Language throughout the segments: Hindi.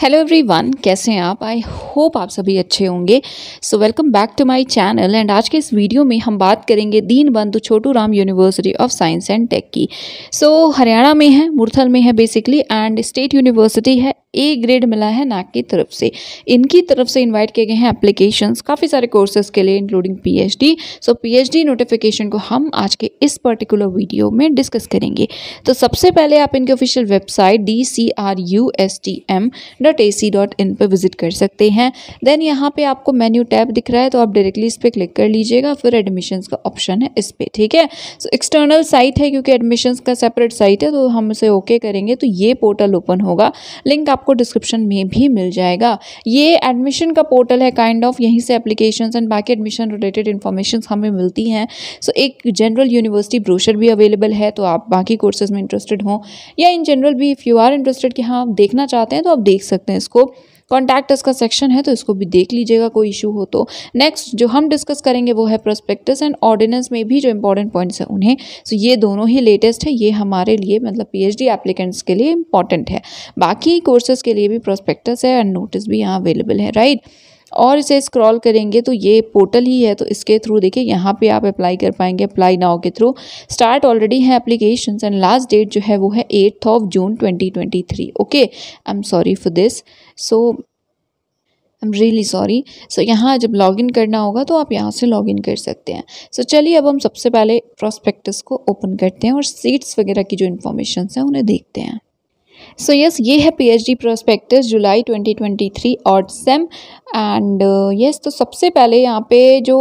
हेलो एवरीवन कैसे हैं आप आई होप आप सभी अच्छे होंगे so welcome back to my channel and आज के इस वीडियो में हम बात करेंगे Deenbandhu Chhotu Ram university of science and tech की सो so, हरियाणा में है मुरथल में है बेसिकली एंड स्टेट यूनिवर्सिटी है ए ग्रेड मिला है नैक की तरफ से इनकी तरफ से इन्वाइट किए गए हैं एप्लीकेशन काफ़ी सारे कोर्सेज के लिए including the so the notification को हम आज के इस पर्टिकुलर वीडियो में डिस्कस करेंगे तो सबसे पहले आप इनके official website D C R U S T M dot A C dot in पर विजिट कर सकते हैं देन यहाँ पे आपको मेन्यू टैब दिख रहा है तो आप डायरेक्टली इस पर क्लिक कर लीजिएगा फिर एडमिशन्स का ऑप्शन है इस पर ठीक है सो एक्सटर्नल साइट है क्योंकि एडमिशन्स का सेपरेट साइट है तो हम इसे ओके okay करेंगे तो ये पोर्टल ओपन होगा लिंक आपको आपको डिस्क्रिप्शन में भी मिल जाएगा ये एडमिशन का पोर्टल है काइंड kind ऑफ of, यहीं से एप्लीकेशन एंड बाकी एडमिशन रिलेटेड इन्फॉर्मेशन हमें मिलती हैं सो so, एक जनरल यूनिवर्सिटी ब्रोशर भी अवेलेबल है तो आप बाकी कोर्सेज में इंटरेस्टेड हों या इन जनरल भी इफ़ यू आर इंटरेस्टेड कि हाँ आप देखना चाहते हैं तो आप देख सकते हैं इसको कॉन्टैक्ट इसका सेक्शन है तो इसको भी देख लीजिएगा कोई इशू हो तो नेक्स्ट जो हम डिस्कस करेंगे वो है प्रोस्पेक्टस एंड ऑर्डिनेंस में भी जो इंपॉर्टेंट पॉइंट्स हैं उन्हें सो ये दोनों ही लेटेस्ट है ये हमारे लिए मतलब पीएचडी एप्लीकेंट्स के लिए इंपॉर्टेंट है बाकी कोर्सेज के लिए भी प्रोस्पेक्टस है एंड नोटिस भी यहाँ अवेलेबल है राइट और इसे स्क्रॉल करेंगे तो ये पोर्टल ही है तो इसके थ्रू देखिए यहाँ पे आप अप्लाई कर पाएंगे अप्लाई नाउ के थ्रू स्टार्ट ऑलरेडी है एप्लीकेशन एंड लास्ट डेट जो है वो है eighth of June 2023 okay I am sorry for this so I am really sorry so यहाँ जब लॉगिन करना होगा तो आप यहाँ से लॉगिन कर सकते हैं सो so, चलिए अब हम सबसे पहले प्रॉस्पेक्टस को ओपन करते हैं और सीट्स वगैरह की जो इन्फॉर्मेशन है उन्हें देखते हैं सो so, यस yes, ये है पीएचडी प्रोस्पेक्टस जुलाई 2023 और सेम एंड यस तो सबसे पहले यहाँ पे जो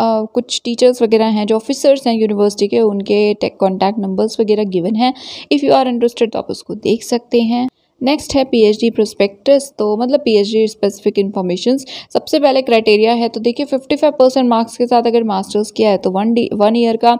uh, कुछ टीचर्स वगैरह हैं जो ऑफिसर्स हैं यूनिवर्सिटी के उनके टेक कॉन्टैक्ट नंबर्स वगैरह गिवन हैं इफ़ यू आर इंटरेस्टेड तो आप उसको देख सकते हैं नेक्स्ट है पीएचडी प्रोस्पेक्टस तो मतलब पीएचडी स्पेसिफिक इन्फॉर्मेशन सबसे पहले क्राइटेरिया है तो देखिए 55 परसेंट मार्क्स के साथ अगर मास्टर्स किया है तो वन डी वन ईयर का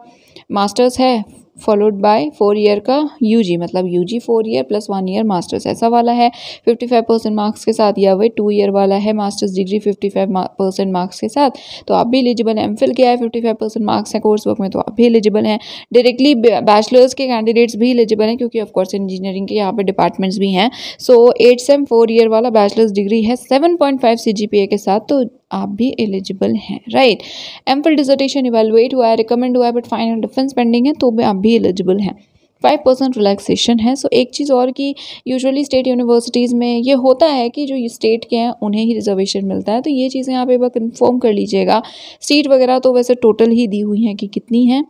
मास्टर्स है फॉलोड बाय फोर ईयर का यूजी मतलब UG four year plus one year masters ऐसा वाला है फिफ्टी फाइव परसेंट मार्क्स के साथ या वे टू ईयर वाला है masters degree fifty five percent marks के साथ तो आप भी एलिजिबल हैं एम फिल किया है फिफ्टी फाइव परसेंट मार्क्स है कोर्स वर्क में तो आप भी एलिजिबल हैं डायरेक्टली बैचलर्स के कैंडिडेट्स भी एलिजिबल हैं क्योंकि ऑफकोर्स इंजीनियरिंग के यहाँ पर डिपार्टमेंट्स भी हैं so at same four year वाला बैचलर्स डिग्री है seven point five C G P A के साथ तो आप भी एलिजिबल हैं right M phil dissertation evaluate हुआ है रिकमेंड हुआ है बट फाइनल डिफेंस पेंडिंग है तो भी आप भी एलिजिबल हैं फाइव परसेंट रिलैक्सेशन है सो so, एक चीज़ और कि यूजुअली स्टेट यूनिवर्सिटीज़ में ये होता है कि जो स्टेट के हैं उन्हें ही रिजर्वेशन मिलता है तो ये चीज़ें आप एक बार कन्फर्म कर लीजिएगा सीट वगैरह तो वैसे टोटल ही दी हुई हैं कि कितनी हैं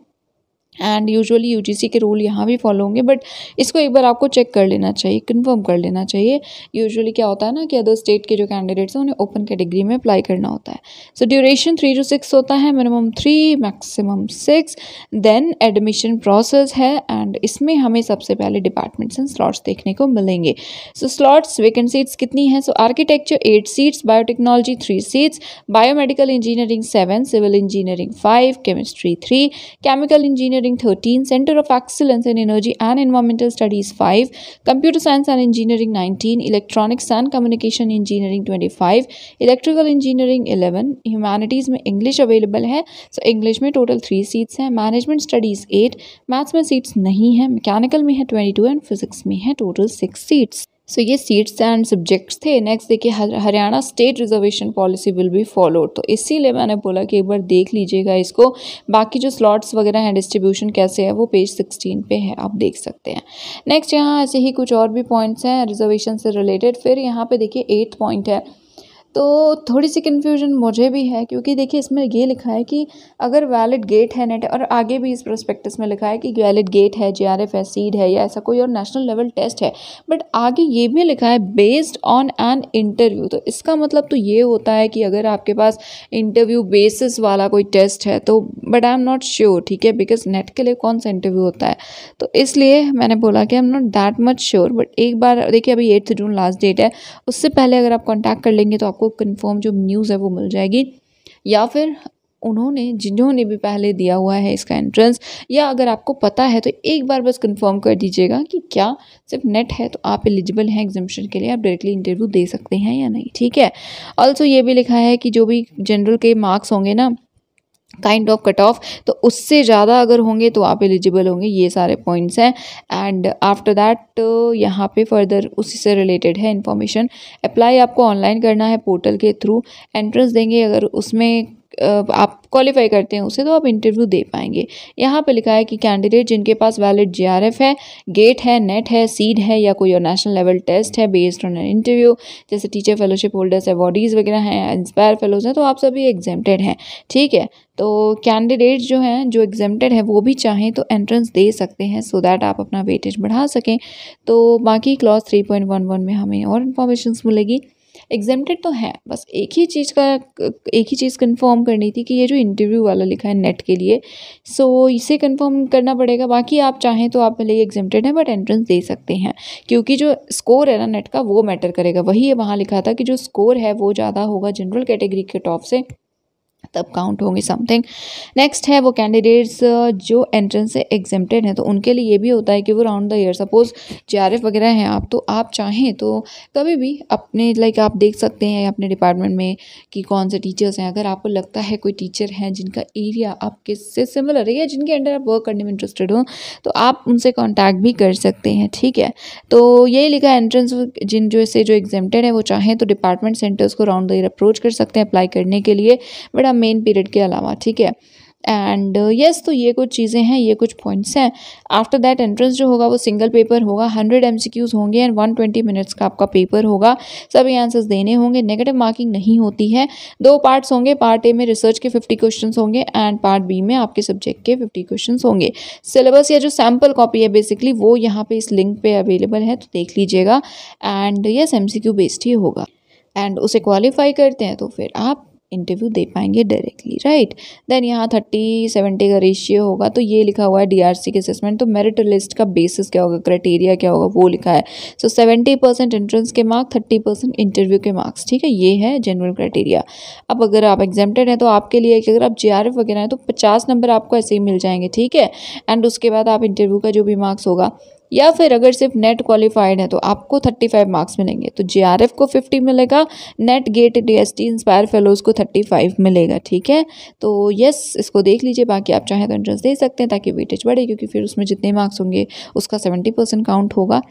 एंड यूजुअली यूजीसी के रूल यहाँ भी फॉलो होंगे बट इसको एक बार आपको चेक कर लेना चाहिए कन्फर्म कर लेना चाहिए यूजुअली क्या होता है ना कि अदर स्टेट के जो कैंडिडेट्स हैं उन्हें ओपन कैटेगरी में अप्लाई करना होता है so duration three to six होता है minimum three maximum six then admission process है एंड इसमें हमें सबसे पहले डिपार्टमेंट्स एंड स्लॉट्स देखने को मिलेंगे सो स्लॉट्स वेकेंट सीट्स कितनी हैं so architecture eight seats biotechnology three seats biomedical engineering seven civil engineering five chemistry three chemical engineering engineering thirteen centre of excellence in energy and environmental studies five computer science and engineering nineteen electronics and communication engineering twenty five electrical engineering eleven humanities में इंग्लिश अवेलेबल है सो so इंग्लिश में टोटल थ्री सीट्स हैं मैनेजमेंट स्टडीज़ एट मैथ्स में सीट्स नहीं है मैकेनिकल में है ट्वेंटी टू एंड फिजिक्स में है टोटल सिक्स सीट्स सो ये सीट्स एंड सब्जेक्ट्स थे नेक्स्ट देखिए Haryana state reservation policy will be followed तो इसीलिए मैंने बोला कि एक बार देख लीजिएगा इसको बाकी जो स्लॉट्स वगैरह हैं डिस्ट्रीब्यूशन कैसे है वो पेज सिक्सटीन पे है आप देख सकते हैं नेक्स्ट यहाँ ऐसे ही कुछ और भी पॉइंट्स हैं रिजर्वेशन से रिलेटेड फिर यहाँ पर देखिए एट्थ पॉइंट है तो थोड़ी सी कन्फ्यूजन मुझे भी है क्योंकि देखिए इसमें ये लिखा है कि अगर वैलिड गेट है नेट और आगे भी इस प्रोस्पेक्टस में लिखा है कि वैलिड गेट है जे आर एफ है सीड है या ऐसा कोई और नेशनल लेवल टेस्ट है बट आगे ये भी लिखा है बेस्ड ऑन एन इंटरव्यू तो इसका मतलब तो ये होता है कि अगर आपके पास इंटरव्यू बेसिस वाला कोई टेस्ट है तो but I am not sure ठीक है बिकॉज नेट के लिए कौन सा इंटरव्यू होता है तो इसलिए मैंने बोला कि I am not that much sure but एक बार देखिए अभी एट्थ जून लास्ट डेट है उससे पहले अगर आप कॉन्टैक्ट कर लेंगे तो आपको आपको कन्फर्म जो न्यूज़ है वो मिल जाएगी या फिर उन्होंने जिन्होंने भी पहले दिया हुआ है इसका एंट्रेंस या अगर आपको पता है तो एक बार बस कंफर्म कर दीजिएगा कि क्या सिर्फ नेट है तो आप एलिजिबल हैं एग्जामेशन के लिए आप डायरेक्टली इंटरव्यू दे सकते हैं या नहीं ठीक है ऑल्सो ये भी लिखा है कि जो भी जनरल के मार्क्स होंगे ना काइंड ऑफ कट ऑफ तो उससे ज़्यादा अगर होंगे तो आप एलिजिबल होंगे ये सारे पॉइंट्स हैं एंड आफ्टर दैट यहाँ पे फर्दर उसी से रिलेटेड है इन्फॉर्मेशन अप्लाई आपको ऑनलाइन करना है पोर्टल के थ्रू एंट्रेंस देंगे अगर उसमें आप क्वालिफाई करते हैं उसे तो आप इंटरव्यू दे पाएंगे यहाँ पे लिखा है कि कैंडिडेट जिनके पास वैलिड जीआरएफ है गेट है नेट है सीड है या कोई और नेशनल लेवल टेस्ट है बेस्ड ऑन इंटरव्यू जैसे टीचर फेलोशिप होल्डर्स अवॉर्डीज़ वगैरह हैं इंस्पायर फेलोज हैं तो आप सभी एग्जामेड हैं ठीक है तो कैंडिडेट जो हैं जो एग्जामेड है वो भी चाहें तो एंट्रेंस दे सकते हैं सो दैट आप अपना वेटेज बढ़ा सकें तो बाकी clause three point one one में हमें और इन्फॉर्मेशन मिलेगी एग्जेम्प्टेड तो हैं बस एक ही चीज़ का एक ही चीज़ कंफर्म करनी थी कि ये जो इंटरव्यू वाला लिखा है नेट के लिए सो इसे कंफर्म करना पड़ेगा बाकी आप चाहें तो आप भले ही एग्जेम्प्टेड हैं बट एंट्रेंस दे सकते हैं क्योंकि जो स्कोर है ना नेट का वो मैटर करेगा वही वहाँ लिखा था कि जो स्कोर है वो ज़्यादा होगा जनरल कैटेगरी के टॉप से तब काउंट होंगे समथिंग नेक्स्ट है वो कैंडिडेट्स uh, जो एंट्रेंस से एग्जेम्प्टेड हैं तो उनके लिए ये भी होता है कि वो round the year suppose J वगैरह हैं आप तो आप चाहें तो कभी भी अपने लाइक आप देख सकते हैं अपने डिपार्टमेंट में कि कौन से टीचर्स हैं अगर आपको लगता है कोई टीचर हैं जिनका एरिया आपके से सिमिलर है या जिनके अंडर आप वर्क करने में इंटरेस्टेड हों तो आप उनसे कॉन्टैक्ट भी कर सकते हैं ठीक है तो यही लिखा एंट्रेंस जिन जो से जो एग्जेम्प्टेड है वो चाहें तो डिपार्टमेंट सेंटर्स को राउंड द ईयर अप्रोच कर सकते हैं अप्लाई करने के लिए बट मेन पीरियड के अलावा ठीक है एंड यस uh, yes, तो ये कुछ चीज़ें हैं ये कुछ पॉइंट्स हैं आफ्टर दैट एंट्रेंस जो होगा वो सिंगल पेपर होगा हंड्रेड एम होंगे एंड वन ट्वेंटी मिनट्स का आपका पेपर होगा सभी आंसर्स देने होंगे नेगेटिव मार्किंग नहीं होती है दो पार्ट्स होंगे पार्ट ए में रिसर्च के फिफ्टी क्वेश्चन होंगे एंड पार्ट बी में आपके सब्जेक्ट के फिफ्टी क्वेश्चन होंगे सिलेबस या जो सैम्पल कॉपी है बेसिकली वो यहाँ पर इस लिंक पर अवेलेबल है तो देख लीजिएगा एंड यस एम बेस्ड ही होगा एंड उसे क्वालिफाई करते हैं तो फिर आप इंटरव्यू दे पाएंगे डायरेक्टली राइट देन यहाँ थर्टी सेवेंटी का रेशियो होगा तो ये लिखा हुआ है डीआरसी के असेसमेंट तो मेरिट लिस्ट का बेसिस क्या होगा क्राइटेरिया क्या होगा वो लिखा है सो सेवेंटी परसेंट एंट्रेंस के मार्क्स थर्टी परसेंट इंटरव्यू के मार्क्स ठीक है ये है जनरल क्राइटेरिया अब अगर आप एग्जामेटेड हैं तो आपके लिए अगर आप जे वगैरह हैं तो पचास नंबर आपको ऐसे ही मिल जाएंगे ठीक है एंड उसके बाद आप इंटरव्यू का जो भी मार्क्स होगा या फिर अगर सिर्फ नेट क्वालिफाइड है तो आपको थर्टी फाइव मार्क्स मिलेंगे तो जे को फिफ्टी मिलेगा NET GATE D S T INSPIRE fellows को थर्टी फाइव मिलेगा ठीक है तो यस इसको देख लीजिए बाकी आप चाहें तो एंट्रेंस दे सकते हैं ताकि वेटेज बढ़े क्योंकि फिर उसमें जितने मार्क्स होंगे उसका सेवेंटी परसेंट काउंट होगा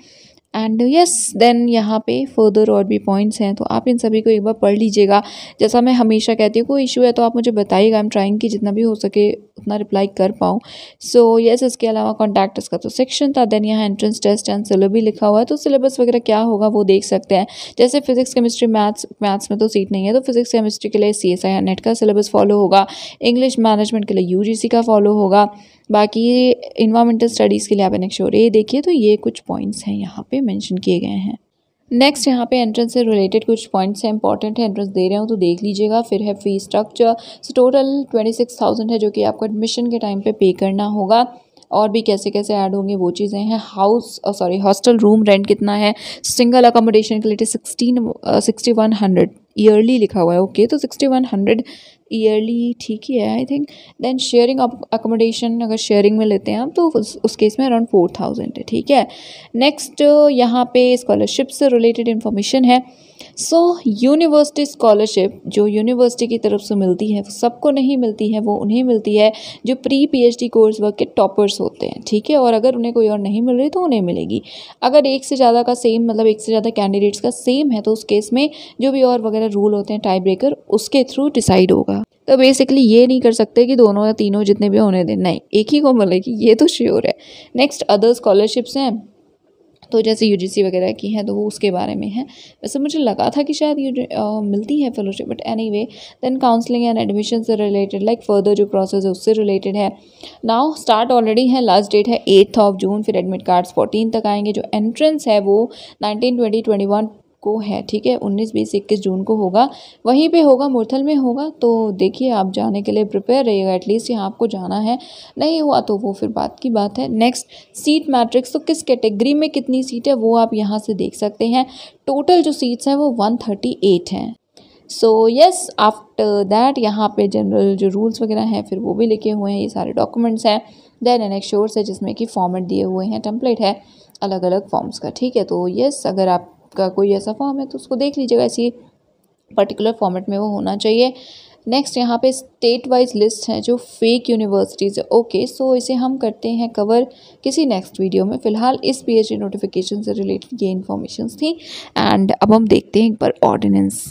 एंड यस देन यहाँ पे फर्दर और भी पॉइंट्स हैं तो आप इन सभी को एक बार पढ़ लीजिएगा जैसा मैं हमेशा कहती हूँ कोई इशू है तो आप मुझे बताइएगा आई एम ट्राइंग कि जितना भी हो सके उतना रिप्लाई कर पाऊँ सो यस इसके अलावा कॉन्टैक्ट इसका तो सेक्शन था देन यहाँ एंट्रेंस टेस्ट एंड सिलेबी लिखा हुआ है तो सिलेबस वगैरह क्या होगा वो देख सकते हैं जैसे फिजिक्स केमिस्ट्री मैथ्स मैथ्स में तो सीट नहीं है तो फिजिक्स केमिस्ट्री के लिए सी एस आई नेट का सिलेबस फॉलो होगा इंग्लिश मैनेजमेंट के लिए यू जी सी का फॉलो होगा बाकी इन्वामेंटल स्टडीज़ के लिए आप एक्शोर ए देखिए तो ये कुछ पॉइंट्स हैं यहाँ पे मेंशन किए गए हैं नेक्स्ट यहाँ पे एंट्रेंस से रिलेटेड कुछ पॉइंट्स हैं इंपॉर्टेंट है एंट्रेंस दे रहे हो तो देख लीजिएगा फिर है fee structure so total twenty six thousand है जो कि आपको एडमिशन के टाइम पे पे करना होगा और भी कैसे कैसे ऐड होंगे वो चीज़ें हैं house sorry hostel room rent कितना है सिंगल अकोमोडेशन के लिए sixteen sixty one hundred yearly लिखा हुआ है ओके okay, तो सिक्सटी वन हंड्रेड ईयरली ठीक ही है I think then sharing accommodation अगर शेयरिंग में लेते हैं हम तो उस, केस में अराउंड फोर थाउजेंड है ठीक है नेक्स्ट यहाँ पे स्कॉलरशिप से रिलेटेड इन्फॉर्मेशन है सो यूनिवर्सिटी स्कॉलरशिप जो यूनिवर्सिटी की तरफ से मिलती है वो सबको नहीं मिलती है वो उन्हें मिलती है जो प्री पीएचडी कोर्स वर्क के टॉपर्स होते हैं ठीक है और अगर उन्हें कोई और नहीं मिल रही तो उन्हें मिलेगी अगर एक से ज़्यादा का सेम मतलब एक से ज़्यादा कैंडिडेट्स का सेम है तो उस केस में जो भी और वगैरह रूल होते हैं टाई ब्रेकर उसके थ्रू डिसाइड होगा तो बेसिकली ये नहीं कर सकते कि दोनों या तीनों जितने भी होने दें नहीं एक ही को मिलेगी ये तो श्योर है नेक्स्ट अदर स्कॉलरशिप्स हैं तो जैसे यूजीसी वगैरह की हैं तो वो उसके बारे में है वैसे मुझे लगा था कि शायद यू मिलती है fellowship but anyway then counselling and admission से रिलेटेड लाइक फर्दर जो प्रोसेस है उससे रिलेटेड है नाउ स्टार्ट ऑलरेडी है लास्ट डेट है एट्थ ऑफ जून फिर एडमिट कार्ड्स फोर्टीन तक आएंगे जो एंट्रेंस है वो नाइनटीन ट्वेंटी ट्वेंटी वन को है ठीक है उन्नीस बीस इक्कीस जून को होगा वहीं पे होगा मुरथल में होगा तो देखिए आप जाने के लिए प्रिपेयर रहिएगा एटलीस्ट यहाँ आपको जाना है नहीं हुआ तो वो फिर बात की बात है नेक्स्ट सीट मैट्रिक्स तो किस कैटेगरी में कितनी सीट है वो आप यहाँ से देख सकते हैं टोटल जो सीट्स हैं वो वन थर्टी एट हैं सो यस आफ्टर दैट यहाँ पे जनरल जो रूल्स वगैरह हैं फिर वो भी लिखे हुए हैं ये सारे डॉक्यूमेंट्स हैं देन एन एक्श्योर्स है जिसमें कि फॉर्मेट दिए हुए हैं टेम्पलेट है अलग अलग फॉर्म्स का ठीक है तो यस अगर आप आपका कोई ऐसा फॉर्म है तो उसको देख लीजिएगा इसी पर्टिकुलर फॉर्मेट में वो होना चाहिए नेक्स्ट यहाँ पे स्टेट वाइज लिस्ट है जो फेक यूनिवर्सिटीज़ है ओके सो इसे हम करते हैं कवर किसी नेक्स्ट वीडियो में फिलहाल इस पीएचडी नोटिफिकेशन से रिलेटेड ये इन्फॉर्मेशन थी एंड अब हम देखते हैं एक बार ऑर्डिनेंस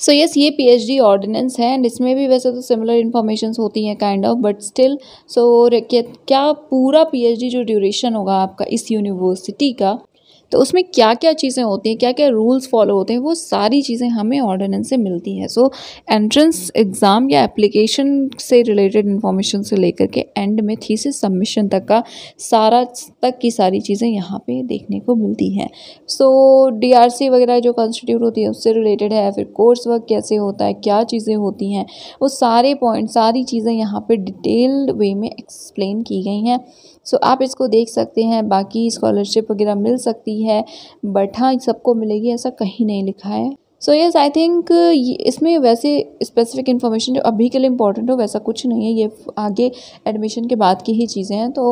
सो so यस पी ये पीएचडी ऑर्डिनेंस है एंड इसमें भी वैसे तो सिमिलर इन्फॉर्मेशन होती हैं kind of but still so क्या पूरा डी जो ड्यूरेशन होगा आपका इस यूनिवर्सिटी का तो उसमें क्या क्या चीज़ें होती हैं क्या क्या रूल्स फॉलो होते हैं वो सारी चीज़ें हमें ऑर्डिनेंस से मिलती हैं सो एंट्रेंस एग्ज़ाम या एप्लीकेशन से रिलेटेड इन्फॉर्मेशन से लेकर के एंड में थीसिस सबमिशन तक का सारा तक की सारी चीज़ें यहाँ पे देखने को मिलती हैं सो डी वगैरह जो कॉन्स्टिट्यूट होती है उससे रिलेटेड है फिर कोर्स वर्क कैसे होता है क्या चीज़ें होती हैं वो सारे पॉइंट सारी चीज़ें यहाँ पर डिटेल्ड वे में एक्सप्लेन की गई हैं सो so, आप इसको देख सकते हैं बाकी स्कॉलरशिप वगैरह मिल सकती मिलती है बट हाँ सबको मिलेगी ऐसा कहीं नहीं लिखा है सो यस आई थिंक इसमें वैसे स्पेसिफिक इन्फॉर्मेशन जो अभी के लिए इंपॉर्टेंट हो वैसा कुछ नहीं है ये आगे एडमिशन के बाद की ही चीज़ें हैं तो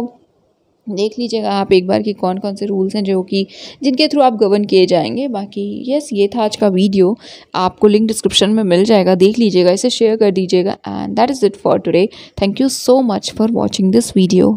देख लीजिएगा आप एक बार कि कौन कौन से रूल्स हैं जो कि जिनके थ्रू आप गवर्न किए जाएंगे बाकी यस ये था आज का वीडियो आपको लिंक डिस्क्रिप्शन में मिल जाएगा देख लीजिएगा इसे शेयर कर दीजिएगा and that is it for today thank you so much for watching this video